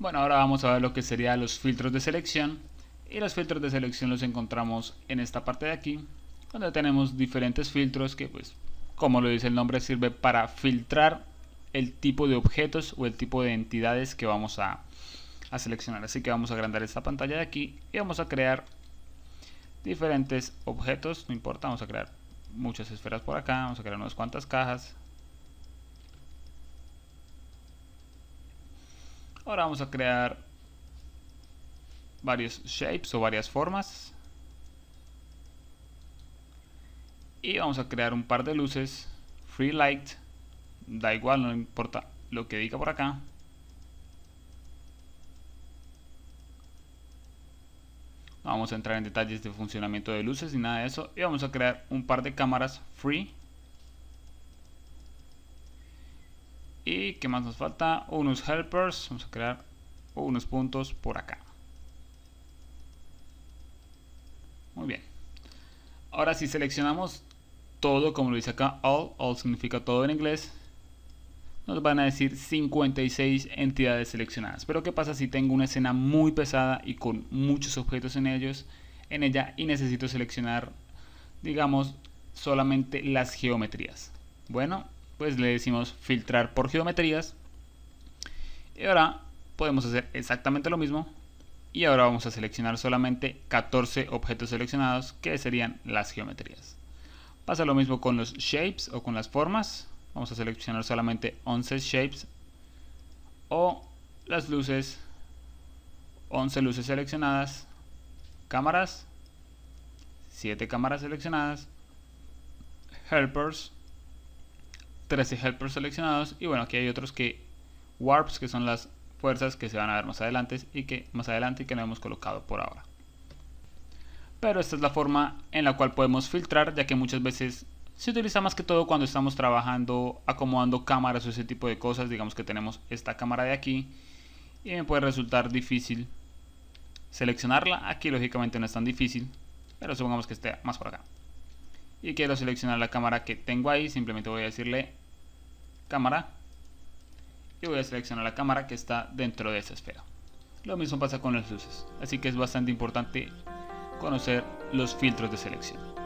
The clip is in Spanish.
Bueno, ahora vamos a ver lo que serían los filtros de selección. Y los filtros de selección los encontramos en esta parte de aquí, donde tenemos diferentes filtros que, pues, como lo dice el nombre, sirve para filtrar el tipo de objetos o el tipo de entidades que vamos a, a seleccionar. Así que vamos a agrandar esta pantalla de aquí y vamos a crear diferentes objetos, no importa, vamos a crear muchas esferas por acá, vamos a crear unas cuantas cajas, Ahora vamos a crear varios shapes o varias formas. Y vamos a crear un par de luces. Free light. Da igual, no importa lo que diga por acá. No vamos a entrar en detalles de funcionamiento de luces ni nada de eso. Y vamos a crear un par de cámaras free Y qué más nos falta, unos helpers, vamos a crear unos puntos por acá. Muy bien. Ahora si seleccionamos todo, como lo dice acá, all, all significa todo en inglés, nos van a decir 56 entidades seleccionadas. Pero ¿qué pasa si tengo una escena muy pesada y con muchos objetos en ellos, en ella y necesito seleccionar, digamos, solamente las geometrías? Bueno, pues le decimos filtrar por geometrías. Y ahora podemos hacer exactamente lo mismo. Y ahora vamos a seleccionar solamente 14 objetos seleccionados, que serían las geometrías. Pasa lo mismo con los shapes o con las formas. Vamos a seleccionar solamente 11 shapes o las luces, 11 luces seleccionadas, cámaras, 7 cámaras seleccionadas, helpers, 13 helpers seleccionados y bueno, aquí hay otros que warps, que son las fuerzas que se van a ver más adelante y que más adelante y que no hemos colocado por ahora. Pero esta es la forma en la cual podemos filtrar, ya que muchas veces se utiliza más que todo cuando estamos trabajando, acomodando cámaras o ese tipo de cosas. Digamos que tenemos esta cámara de aquí y me puede resultar difícil seleccionarla. Aquí lógicamente no es tan difícil, pero supongamos que esté más por acá y quiero seleccionar la cámara que tengo ahí, simplemente voy a decirle cámara y voy a seleccionar la cámara que está dentro de esa esfera. Lo mismo pasa con las luces, así que es bastante importante conocer los filtros de selección.